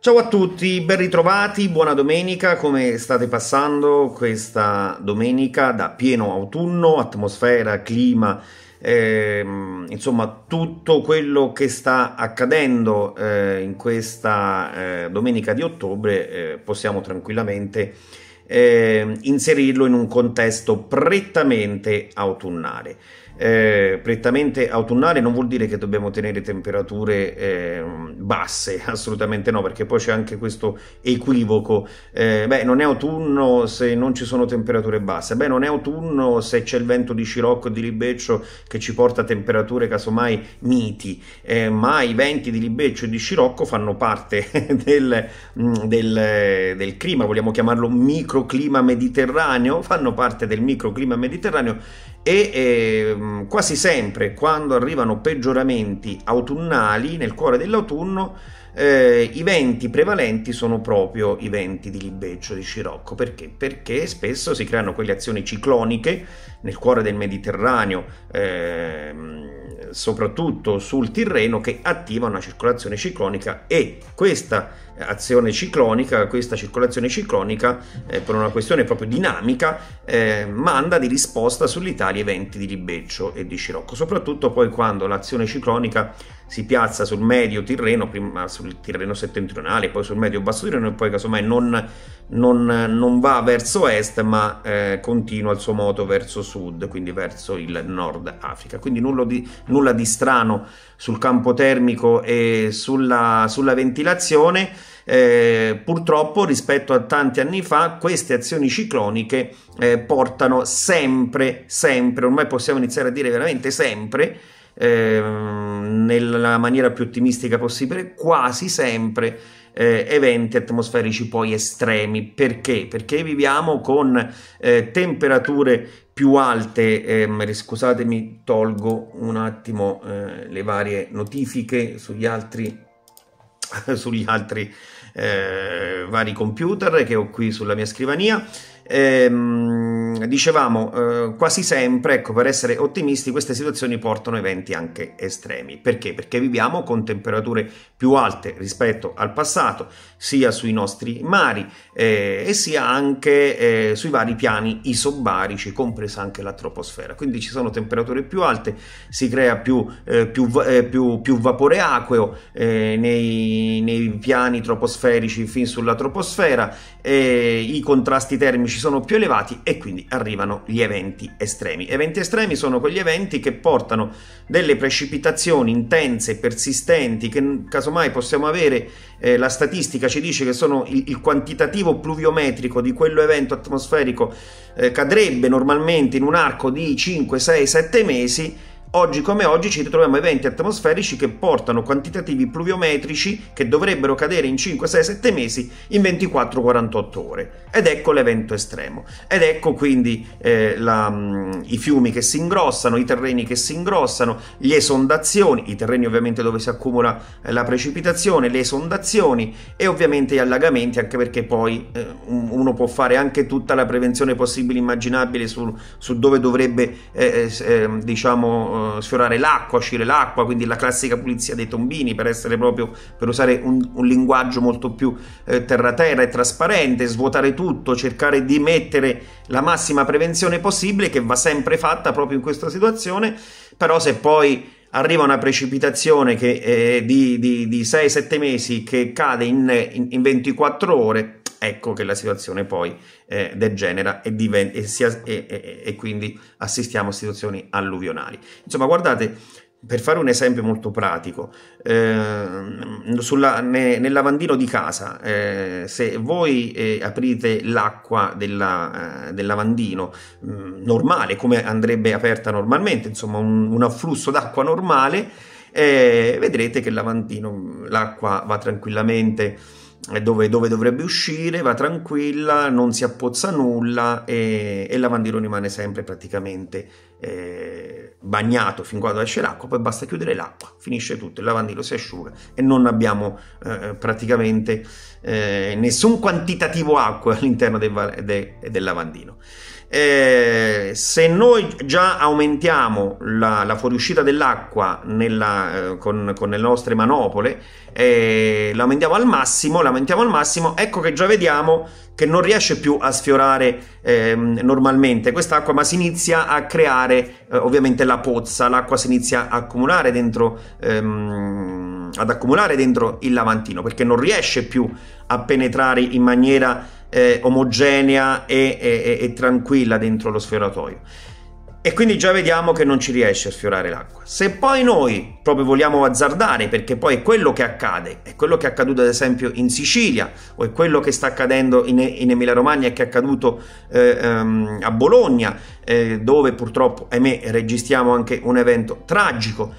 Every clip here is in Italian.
Ciao a tutti, ben ritrovati, buona domenica, come state passando questa domenica da pieno autunno, atmosfera, clima eh, insomma tutto quello che sta accadendo eh, in questa eh, domenica di ottobre eh, possiamo tranquillamente ehm, inserirlo in un contesto prettamente autunnale eh, prettamente autunnale non vuol dire che dobbiamo tenere temperature eh, basse, assolutamente no, perché poi c'è anche questo equivoco, eh, beh non è autunno se non ci sono temperature basse, beh non è autunno se c'è il vento di Scirocco e di Libeccio che ci porta a temperature casomai miti, eh, ma i venti di Libeccio e di Scirocco fanno parte del, mm, del, del clima, vogliamo chiamarlo microclima mediterraneo, fanno parte del microclima mediterraneo e eh, quasi sempre quando arrivano peggioramenti autunnali nel cuore dell'autunno eh, i venti prevalenti sono proprio i venti di Libeccio, di Scirocco. Perché? Perché spesso si creano quelle azioni cicloniche nel cuore del Mediterraneo, ehm, soprattutto sul Tirreno, che attiva una circolazione ciclonica e questa azione ciclonica, questa circolazione ciclonica, eh, per una questione proprio dinamica, eh, manda di risposta sull'Italia i venti di Libeccio e di Scirocco, soprattutto poi quando l'azione ciclonica si piazza sul medio Tirreno, prima sul Tirreno settentrionale, poi sul medio Basso Tirreno e poi casomai non, non, non va verso est ma eh, continua il suo moto verso sud, quindi verso il nord Africa. Quindi nulla di, nulla di strano sul campo termico e sulla, sulla ventilazione. Eh, purtroppo rispetto a tanti anni fa queste azioni cicloniche eh, portano sempre, sempre, ormai possiamo iniziare a dire veramente sempre, Ehm, nella maniera più ottimistica possibile, quasi sempre eh, eventi atmosferici poi estremi. Perché? Perché viviamo con eh, temperature più alte, ehm, scusatemi, tolgo un attimo eh, le varie notifiche sugli altri sugli altri eh, vari computer che ho qui sulla mia scrivania. Ehm, dicevamo, eh, quasi sempre, ecco, per essere ottimisti, queste situazioni portano eventi anche estremi. Perché? Perché viviamo con temperature più alte rispetto al passato, sia sui nostri mari eh, e sia anche eh, sui vari piani isobarici, compresa anche la troposfera. Quindi ci sono temperature più alte, si crea più, eh, più, eh, più, più vapore acqueo eh, nei, nei, piani troposferici fin sulla troposfera, i contrasti termici sono più elevati e quindi arrivano gli eventi estremi. Eventi estremi sono quegli eventi che portano delle precipitazioni intense, persistenti, che casomai possiamo avere, eh, la statistica ci dice che sono il, il quantitativo pluviometrico di quello evento atmosferico eh, cadrebbe normalmente in un arco di 5, 6, 7 mesi, Oggi come oggi ci ritroviamo eventi atmosferici che portano quantitativi pluviometrici che dovrebbero cadere in 5, 6, 7 mesi in 24-48 ore. Ed ecco l'evento estremo. Ed ecco quindi eh, la, mm, i fiumi che si ingrossano, i terreni che si ingrossano, le esondazioni, i terreni ovviamente dove si accumula eh, la precipitazione, le esondazioni e ovviamente gli allagamenti, anche perché poi eh, uno può fare anche tutta la prevenzione possibile immaginabile su, su dove dovrebbe eh, eh ehm, diciamo uh, sfiorare l'acqua, uscire l'acqua, quindi la classica pulizia dei tombini per essere proprio per usare un, un linguaggio molto più eh, terra-terra e trasparente, svuotare tutto, cercare di mettere la massima prevenzione possibile che va sempre fatta proprio in questa situazione, però se poi arriva una precipitazione che, eh, di, di, di 6-7 mesi che cade in, in, in 24 ore ecco che la situazione poi eh, degenera e, diven- e, sia- e, e quindi assistiamo a situazioni alluvionali. Insomma, guardate, per fare un esempio molto pratico, eh, sulla, ne, nel lavandino di casa, eh, se voi eh, aprite l'acqua della, eh, del lavandino mh, mm, normale, come andrebbe aperta normalmente, insomma un, un afflusso d'acqua normale, eh, vedrete che il lavandino, l'acqua va tranquillamente dove, dove, dovrebbe uscire, va tranquilla, non si appozza nulla e, e il lavandino rimane sempre praticamente eh, bagnato fin quando esce l'acqua, poi basta chiudere l'acqua, finisce tutto, il lavandino si asciuga e non abbiamo eh, praticamente eh, nessun quantitativo acqua all'interno del, de, del lavandino eh, se noi già aumentiamo la, la fuoriuscita dell'acqua eh, con, con, le nostre manopole, eh, la aumentiamo al massimo, l'aumentiamo al massimo, ecco che già vediamo che non riesce più a sfiorare ehm, normalmente quest'acqua, ma si inizia a creare eh, ovviamente la pozza, l'acqua si inizia a accumulare dentro... Ehm, ad accumulare dentro il lavantino perché non riesce più a penetrare in maniera eh, omogenea e, e, e tranquilla dentro lo sfioratoio e quindi già vediamo che non ci riesce a sfiorare l'acqua. Se poi noi proprio vogliamo azzardare, perché poi è quello che accade, è quello che è accaduto ad esempio in Sicilia o è quello che sta accadendo in, in Emilia Romagna e che è accaduto eh, um, a Bologna, eh, dove purtroppo, ahimè, registriamo anche un evento tragico,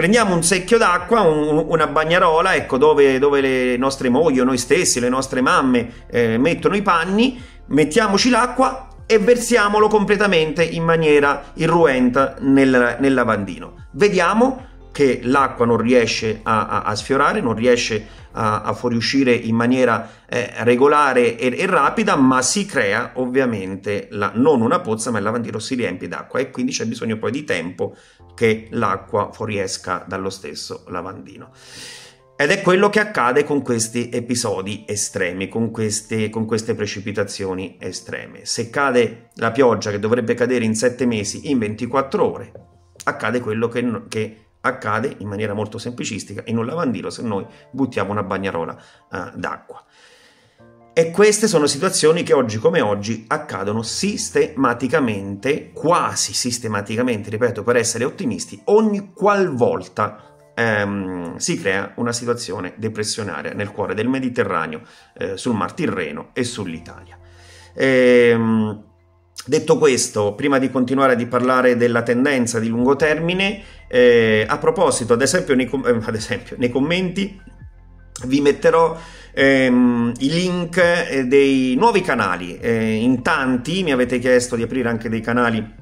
prendiamo un secchio d'acqua, un, una bagnarola, ecco, dove, dove, le nostre mogli o noi stessi, le nostre mamme eh, mettono i panni, mettiamoci l'acqua e versiamolo completamente in maniera irruenta nel, nel lavandino. Vediamo che l'acqua non riesce a, a, a sfiorare, non riesce a, a fuoriuscire in maniera eh, regolare e, e, rapida, ma si crea ovviamente la, non una pozza, ma il lavandino si riempie d'acqua e quindi c'è bisogno poi di tempo che l'acqua fuoriesca dallo stesso lavandino. Ed è quello che accade con questi episodi estremi, con, questi, con queste precipitazioni estreme. Se cade la pioggia che dovrebbe cadere in 7 mesi, in 24 ore, accade quello che, che accade in maniera molto semplicistica in un lavandino se noi buttiamo una bagnarola eh, d'acqua. E queste sono situazioni che oggi come oggi accadono sistematicamente, quasi sistematicamente, ripeto, per essere ottimisti, ogni qualvolta ehm, si crea una situazione depressionaria nel cuore del Mediterraneo, eh, sul Mar Tirreno e sull'Italia. Ehm, detto questo, prima di continuare a parlare della tendenza di lungo termine, eh, a proposito, ad esempio, nei, com- eh, ad esempio, nei commenti vi metterò ehm, i link eh, dei nuovi canali. Eh, in tanti mi avete chiesto di aprire anche dei canali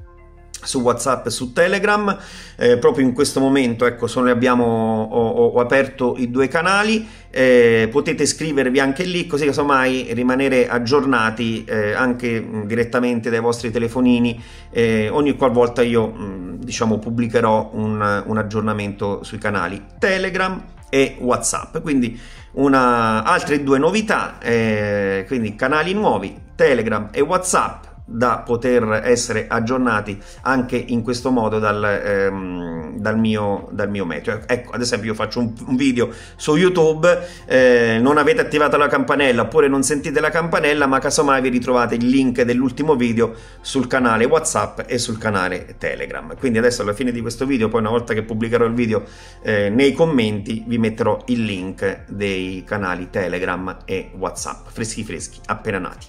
su WhatsApp e su Telegram. Eh, proprio in questo momento, ecco, sono, abbiamo, ho, ho, aperto i due canali. Eh, potete iscrivervi anche lì, così casomai rimanere aggiornati eh, anche mh, direttamente dai vostri telefonini. Eh, ogni qualvolta io, mh, diciamo, pubblicherò un, un aggiornamento sui canali Telegram e WhatsApp. Quindi una, altre due novità, eh, quindi canali nuovi, Telegram e WhatsApp da poter essere aggiornati anche in questo modo dal, ehm, dal, mio, dal mio, meteo. Ecco, ecco, ad esempio io faccio un, un video su YouTube, eh, non avete attivato la campanella oppure non sentite la campanella, ma casomai vi ritrovate il link dell'ultimo video sul canale WhatsApp e sul canale Telegram. Quindi adesso alla fine di questo video, poi una volta che pubblicherò il video eh, nei commenti, vi metterò il link dei canali Telegram e WhatsApp, freschi freschi, appena nati.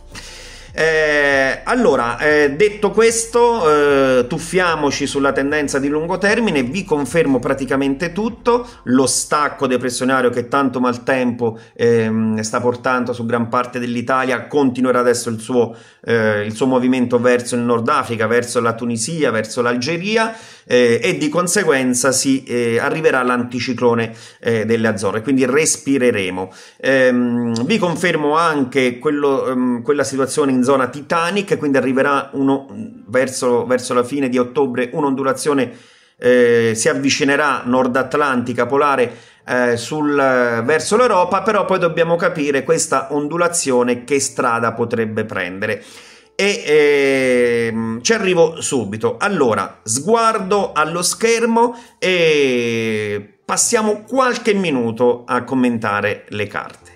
Eh, allora, eh, detto questo, eh, tuffiamoci sulla tendenza di lungo termine, vi confermo praticamente tutto, lo stacco depressionario che tanto maltempo ehm, sta portando su gran parte dell'Italia continuerà adesso il suo, eh, il suo movimento verso il Nord Africa, verso la Tunisia, verso l'Algeria eh, e di conseguenza si eh, arriverà l'anticiclone eh, delle Azzorre, quindi respireremo. Ehm, vi confermo anche quello, ehm, quella situazione in zona Titanic, quindi arriverà uno, verso, verso la fine di ottobre un'ondulazione eh, si avvicinerà nord atlantica polare eh, sul, verso l'Europa, però poi dobbiamo capire questa ondulazione che strada potrebbe prendere e ehm, ci arrivo subito. Allora, sguardo allo schermo e passiamo qualche minuto a commentare le carte.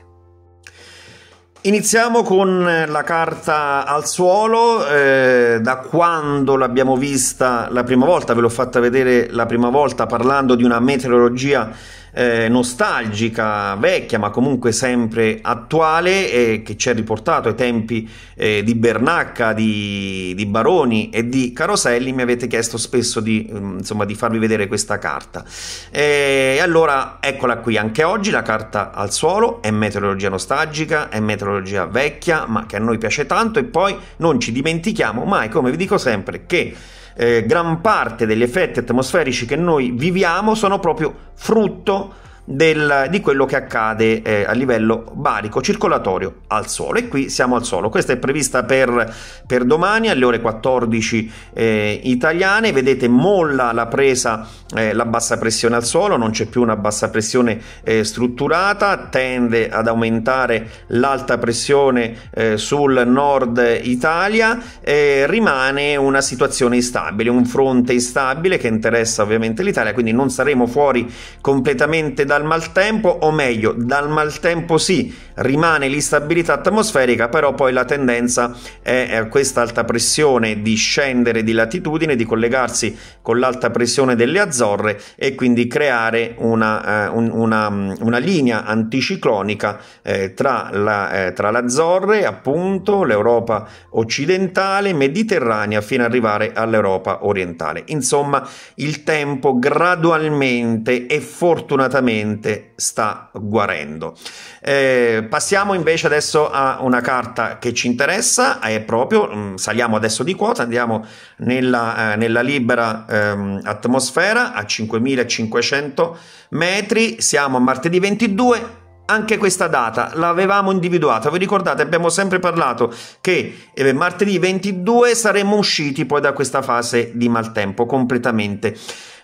Iniziamo con la carta al suolo, eh, da quando l'abbiamo vista la prima volta, ve l'ho fatta vedere la prima volta parlando di una meteorologia eh, nostalgica, vecchia, ma comunque sempre attuale, eh, che ci ha riportato ai tempi eh, di Bernacca, di, di, Baroni e di Caroselli, mi avete chiesto spesso di, mm, insomma, di farvi vedere questa carta. Eh, e allora eccola qui, anche oggi la carta al suolo è meteorologia nostalgica, è meteorologia vecchia, ma che a noi piace tanto e poi non ci dimentichiamo mai, come vi dico sempre, che eh, gran parte degli effetti atmosferici che noi viviamo sono proprio frutto del, di quello che accade eh, a livello barico circolatorio al suolo. E qui siamo al suolo. Questa è prevista per, per domani alle ore 14 eh, italiane. Vedete, molla la presa, eh, la bassa pressione al suolo, non c'è più una bassa pressione eh, strutturata, tende ad aumentare l'alta pressione eh, sul nord Italia. Eh, rimane una situazione instabile, un fronte instabile che interessa ovviamente l'Italia, quindi non saremo fuori completamente da dal maltempo, o meglio, dal maltempo sì, rimane l'instabilità atmosferica, però poi la tendenza è a questa alta pressione di scendere di latitudine, di collegarsi con l'alta pressione delle Azzorre e quindi creare una, eh, un, una, mm, una linea anticiclonica eh, tra, la, eh, tra l'Azzorre, appunto, l'Europa occidentale, mediterranea, fino ad arrivare all'Europa orientale. Insomma, il tempo gradualmente e fortunatamente veramente sta guarendo. Eh, passiamo invece adesso a una carta che ci interessa, è proprio, mm, saliamo adesso di quota, andiamo nella, eh, nella libera ehm, atmosfera a 5500 metri, siamo a martedì 22, anche questa data l'avevamo individuata, vi ricordate abbiamo sempre parlato che eh, martedì 22 saremmo usciti poi da questa fase di maltempo completamente.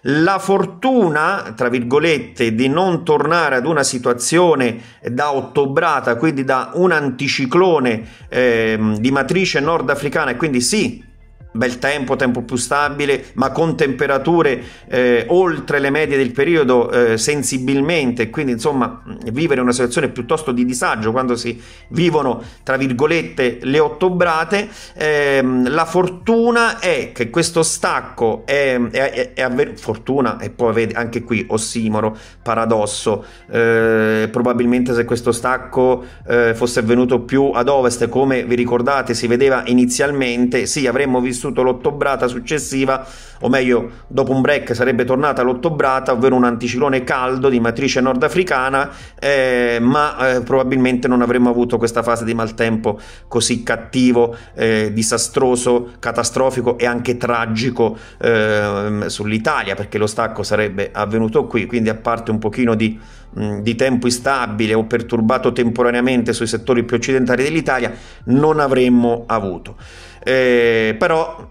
La fortuna, tra virgolette, di non tornare ad una situazione da ottobrata, quindi da un anticiclone eh, di matrice nordafricana e quindi sì, bel tempo, tempo più stabile, ma con temperature eh, oltre le medie del periodo eh, sensibilmente, quindi insomma vivere una situazione piuttosto di disagio quando si vivono tra virgolette le ottobrate, eh, la fortuna è che questo stacco è, è, è avver- fortuna e poi vedi anche qui ossimoro, paradosso, eh, probabilmente se questo stacco eh, fosse avvenuto più ad ovest come vi ricordate si vedeva inizialmente, sì avremmo visto vissuto l'ottobrata successiva, o meglio, dopo un break sarebbe tornata l'ottobrata, ovvero un anticiclone caldo di matrice nordafricana, eh, ma eh, probabilmente non avremmo avuto questa fase di maltempo così cattivo, eh, disastroso, catastrofico e anche tragico ehm, sull'Italia, perché lo stacco sarebbe avvenuto qui, quindi a parte un pochino di di tempo instabile o perturbato temporaneamente sui settori più occidentali dell'Italia non avremmo avuto. Eh, però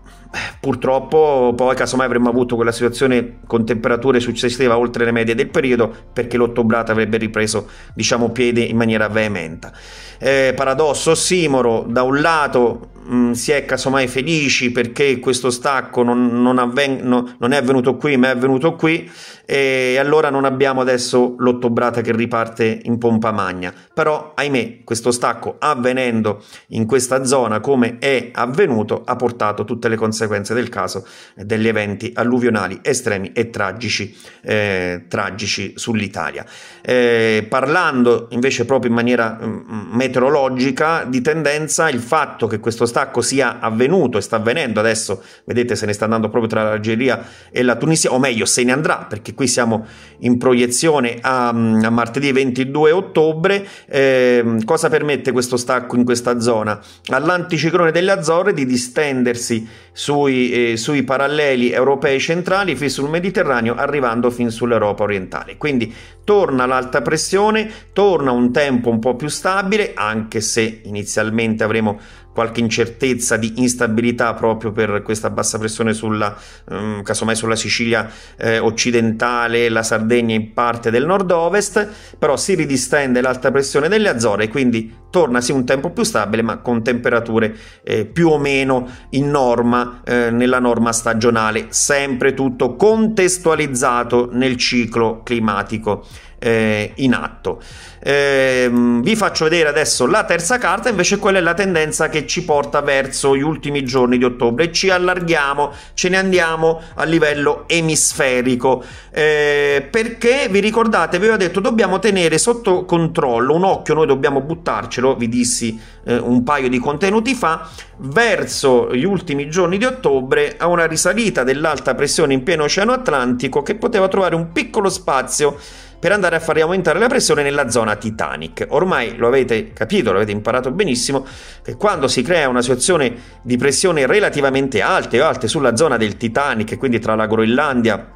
Purtroppo poi casomai avremmo avuto quella situazione con temperature successive oltre le medie del periodo perché l'ottobrata avrebbe ripreso diciamo piede in maniera veementa. Eh, paradosso ossimoro, da un lato mh, mm, si è casomai felici perché questo stacco non, non, avven- no, non, è avvenuto qui ma è avvenuto qui e allora non abbiamo adesso l'ottobrata che riparte in pompa magna però ahimè questo stacco avvenendo in questa zona come è avvenuto ha portato tutte le conseguenze del caso eh, degli eventi alluvionali estremi e tragici, eh, tragici sull'Italia. Eh, parlando invece proprio in maniera mm, mm, meteorologica di tendenza, il fatto che questo stacco sia avvenuto e sta avvenendo adesso, vedete se ne sta andando proprio tra l'Algeria e la Tunisia, o meglio se ne andrà perché qui siamo in proiezione a, mm, a martedì 22 ottobre, eh, cosa permette questo stacco in questa zona? All'anticiclone delle Azzorre di distendersi sui, eh, sui paralleli europei centrali fin sul Mediterraneo, arrivando fin sull'Europa orientale. Quindi torna l'alta pressione, torna un tempo un po' più stabile, anche se inizialmente avremo qualche incertezza di instabilità proprio per questa bassa pressione sulla, um, casomai sulla Sicilia eh, occidentale, la Sardegna in parte del nord-ovest, però si ridistende l'alta pressione delle Azzorre e quindi tornasi un tempo più stabile ma con temperature eh, più o meno in norma eh, nella norma stagionale, sempre tutto contestualizzato nel ciclo climatico eh, in atto. Eh, vi faccio vedere adesso la terza carta, invece quella è la tendenza che ci porta verso gli ultimi giorni di ottobre e ci allarghiamo, ce ne andiamo a livello emisferico. Eh, perché vi ricordate, vi ho detto, dobbiamo tenere sotto controllo un occhio, noi dobbiamo buttarcelo, vi dissi eh, un paio di contenuti fa, verso gli ultimi giorni di ottobre a una risalita dell'alta pressione in pieno oceano Atlantico che poteva trovare un piccolo spazio per andare a far aumentare la pressione nella zona Titanic. Ormai lo avete capito, lo avete imparato benissimo, che quando si crea una situazione di pressione relativamente alta o alte sulla zona del Titanic, quindi tra la Groenlandia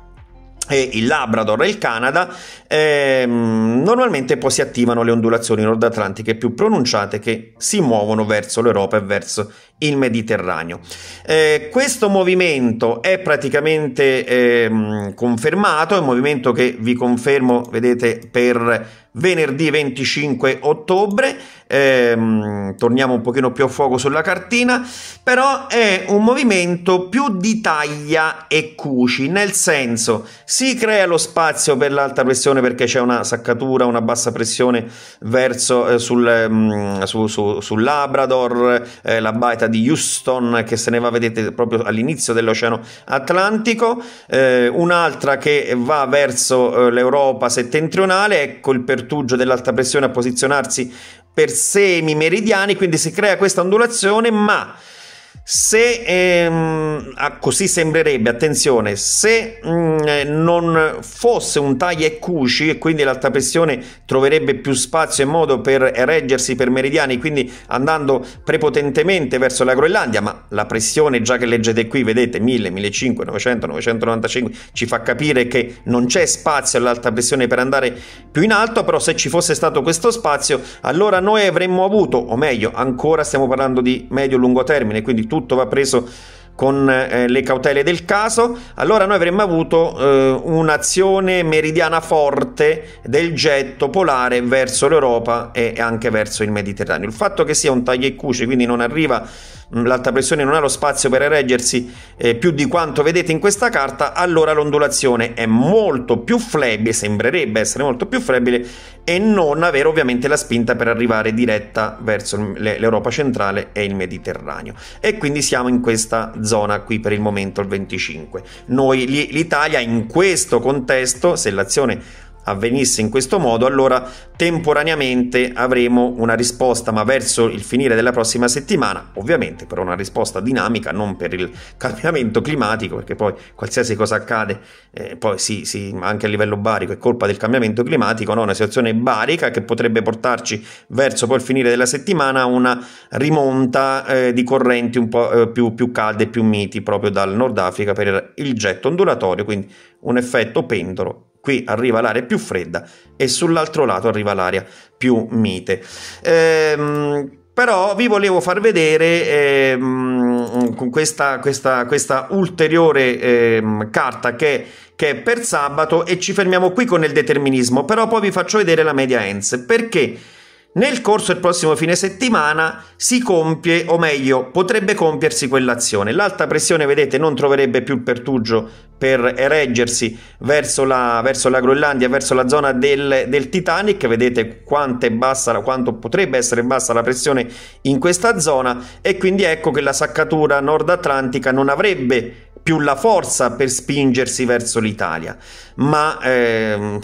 e il Labrador e il Canada, ehm, normalmente poi si attivano le ondulazioni nordatlantiche più pronunciate che si muovono verso l'Europa e verso il il Mediterraneo. Eh, questo movimento è praticamente eh, confermato, è un movimento che vi confermo, vedete, per venerdì 25 ottobre, ehm, torniamo un pochino più a fuoco sulla cartina, però è un movimento più di taglia e cuci, nel senso si crea lo spazio per l'alta pressione perché c'è una saccatura, una bassa pressione verso eh, sul, ehm, su, su, sul Labrador, eh, la baita di Houston che se ne va, vedete, proprio all'inizio dell'Oceano Atlantico, eh, un'altra che va verso eh, l'Europa settentrionale, ecco il percorso pertugio dell'alta pressione a posizionarsi per semi meridiani, quindi si crea questa ondulazione, ma se ehm, ah, così sembrerebbe, attenzione, se mh, mm, eh, non fosse un taglia e cuci e quindi l'alta pressione troverebbe più spazio e modo per reggersi per meridiani, quindi andando prepotentemente verso la Groenlandia, ma la pressione già che leggete qui, vedete 1000, 1500, 900, 995 ci fa capire che non c'è spazio all'alta pressione per andare più in alto, però se ci fosse stato questo spazio, allora noi avremmo avuto, o meglio, ancora stiamo parlando di medio-lungo termine, quindi tutto va preso con eh, le cautele del caso, allora noi avremmo avuto eh, un'azione meridiana forte del getto polare verso l'Europa e anche verso il Mediterraneo. Il fatto che sia un taglia e cuce, quindi non arriva Mm. l'alta pressione non ha lo spazio per reggersi eh, più di quanto vedete in questa carta, allora l'ondulazione è molto più flebile, sembrerebbe essere molto più flebile e non avere ovviamente la spinta per arrivare diretta verso l'Europa centrale e il Mediterraneo. E quindi siamo in questa zona qui per il momento, il 25. Noi, l'Italia in questo contesto, se l'azione avvenisse in questo modo, allora temporaneamente avremo una risposta, ma verso il finire della prossima settimana, ovviamente per una risposta dinamica, non per il cambiamento climatico, perché poi qualsiasi cosa accade, eh, poi sì, sì, anche a livello barico è colpa del cambiamento climatico, no? una situazione barica che potrebbe portarci verso poi il finire della settimana a una rimonta eh, di correnti un po' eh, più, più calde e più miti proprio dal Nord Africa per il getto ondulatorio, quindi un effetto pendolo qui arriva l'aria più fredda e sull'altro lato arriva l'aria più mite. Ehm, però vi volevo far vedere ehm, questa, questa, questa, ulteriore ehm, carta che, che, è per sabato e ci fermiamo qui con il determinismo, però poi vi faccio vedere la media ENS perché nel corso del prossimo fine settimana si compie, o meglio, potrebbe compiersi quell'azione. L'alta pressione, vedete, non troverebbe più il pertugio per reggersi verso la, verso la Groenlandia, verso la zona del, del Titanic. Vedete quanto, è bassa, quanto potrebbe essere bassa la pressione in questa zona e quindi ecco che la saccatura nord atlantica non avrebbe più la forza per spingersi verso l'Italia, ma eh,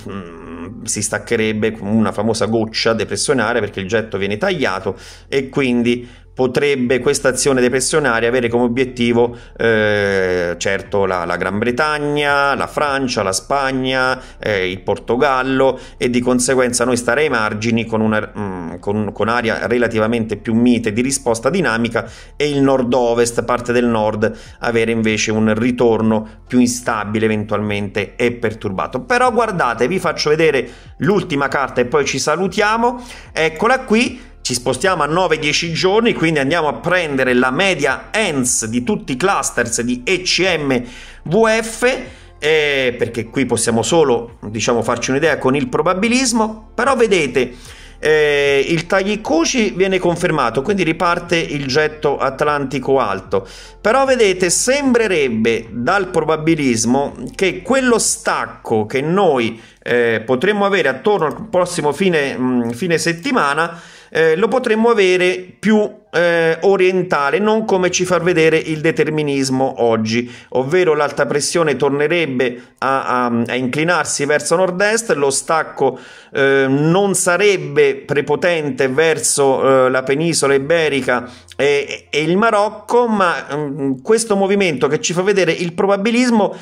si staccherebbe una famosa goccia depressionare perché il getto viene tagliato e quindi potrebbe questa azione depressionaria avere come obiettivo eh, certo la, la, Gran Bretagna, la Francia, la Spagna, eh, il Portogallo e di conseguenza noi stare ai margini con, una, mm, con, con aria relativamente più mite di risposta dinamica e il nord-ovest, parte del nord, avere invece un ritorno più instabile eventualmente e perturbato. Però guardate, vi faccio vedere l'ultima carta e poi ci salutiamo. Eccola qui ci spostiamo a 9-10 giorni, quindi andiamo a prendere la media ENS di tutti i clusters di ECMVF, eh, perché qui possiamo solo diciamo, farci un'idea con il probabilismo, però vedete eh, il Taglicuci viene confermato, quindi riparte il getto atlantico alto. Però vedete, sembrerebbe dal probabilismo che quello stacco che noi eh, potremmo avere attorno al prossimo fine, mh, fine settimana eh, lo potremmo avere più eh, orientale, non come ci fa vedere il determinismo oggi, ovvero l'alta pressione tornerebbe a, a, a inclinarsi verso nord-est, lo stacco eh, non sarebbe prepotente verso eh, la penisola iberica e, e il Marocco, ma mh, mm, questo movimento che ci fa vedere il probabilismo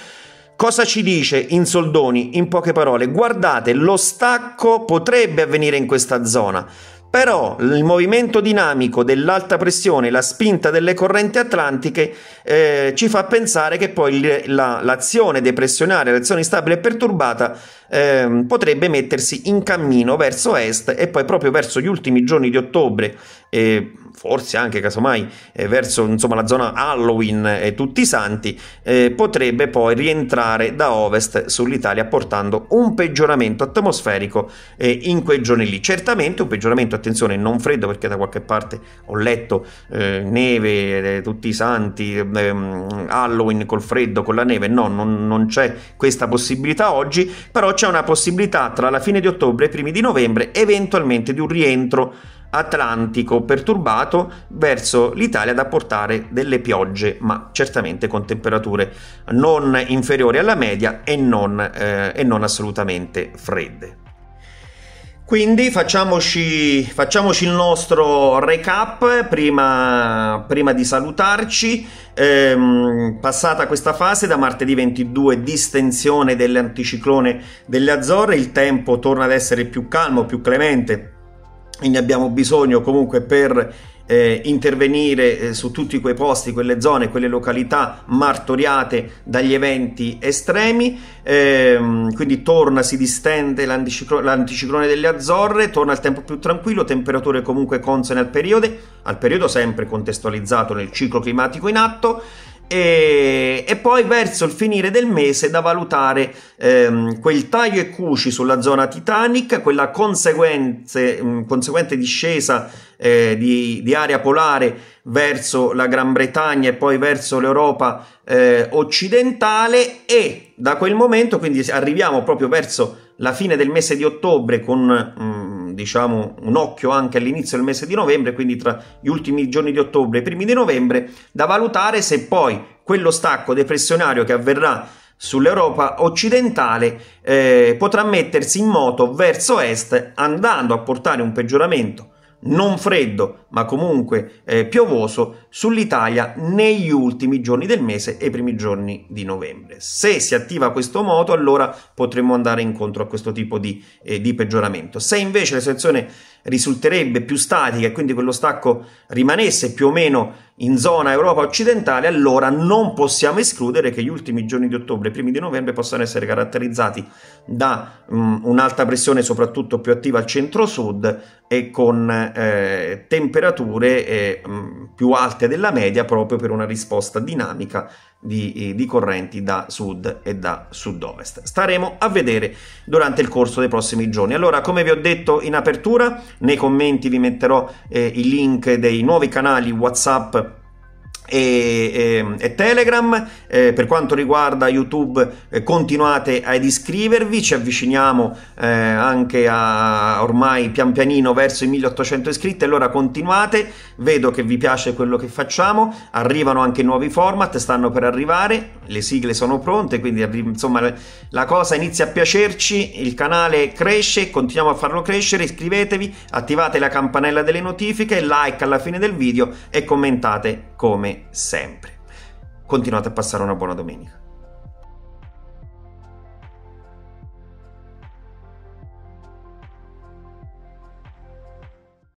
Cosa ci dice in soldoni, in poche parole? Guardate, lo stacco potrebbe avvenire in questa zona però il movimento dinamico dell'alta pressione, la spinta delle correnti atlantiche eh, ci fa pensare che poi la, l'azione depressionaria, l'azione stabile e perturbata eh, potrebbe mettersi in cammino verso est e poi proprio verso gli ultimi giorni di ottobre, eh, forse anche casomai eh, verso insomma, la zona Halloween e tutti i santi, eh, potrebbe poi rientrare da ovest sull'Italia portando un peggioramento atmosferico eh, in quei giorni lì. Certamente un peggioramento, attenzione, non freddo perché da qualche parte ho letto eh, neve, eh, tutti i santi, ehm, Halloween col freddo, con la neve, no, non, non c'è questa possibilità oggi, però c'è una possibilità tra la fine di ottobre e i primi di novembre eventualmente di un rientro Atlantico perturbato verso l'Italia da portare delle piogge, ma certamente con temperature non inferiori alla media e non, eh, e non assolutamente fredde. Quindi facciamoci, facciamoci, il nostro recap prima, prima di salutarci. Ehm, passata questa fase, da martedì 22 distensione dell'anticiclone delle Azzorre, il tempo torna ad essere più calmo, più clemente quindi abbiamo bisogno comunque per eh, intervenire eh, su tutti quei posti, quelle zone, quelle località martoriate dagli eventi estremi. Eh, quindi torna, si distende l'anticiclo- l'anticiclone delle Azzorre, torna il tempo più tranquillo, temperature comunque consone al periodo, al periodo sempre contestualizzato nel ciclo climatico in atto. E, e, poi verso il finire del mese da valutare ehm, quel taglio e cuci sulla zona Titanic, quella mh, conseguente discesa eh, di, di, area polare verso la Gran Bretagna e poi verso l'Europa eh, occidentale e da quel momento, quindi arriviamo proprio verso la fine del mese di ottobre con mm, diciamo un occhio anche all'inizio del mese di novembre, quindi tra gli ultimi giorni di ottobre e i primi di novembre, da valutare se poi quello stacco depressionario che avverrà sull'Europa occidentale eh, potrà mettersi in moto verso est andando a portare un peggioramento non freddo ma comunque eh, piovoso sull'Italia negli ultimi giorni del mese e i primi giorni di novembre. Se si attiva questo moto, allora potremmo andare incontro a questo tipo di, eh, di peggioramento. Se invece la situazione risulterebbe più statica e quindi quello stacco rimanesse più o meno in zona Europa occidentale, allora non possiamo escludere che gli ultimi giorni di ottobre e primi di novembre possano essere caratterizzati da mm, un'alta pressione soprattutto più attiva al centro-sud e con eh, temperature temperature eh, mm, più alte della media proprio per una risposta dinamica di, eh, di, correnti da sud e da sud-ovest. Staremo a vedere durante il corso dei prossimi giorni. Allora, come vi ho detto in apertura, nei commenti vi metterò eh, i link dei nuovi canali WhatsApp e, e, ehm, e, Telegram. Eh, per quanto riguarda YouTube, eh, continuate ad iscrivervi. Ci avviciniamo eh, anche a, ormai pian pianino verso i 1800 iscritti. Allora continuate. Vedo che vi piace quello che facciamo. Arrivano anche nuovi format, stanno per arrivare. Le sigle sono pronte, quindi insomma la cosa inizia a piacerci. Il canale cresce, continuiamo a farlo crescere. Iscrivetevi, attivate la campanella delle notifiche, like alla fine del video e commentate come sempre. Continuate a passare una buona domenica.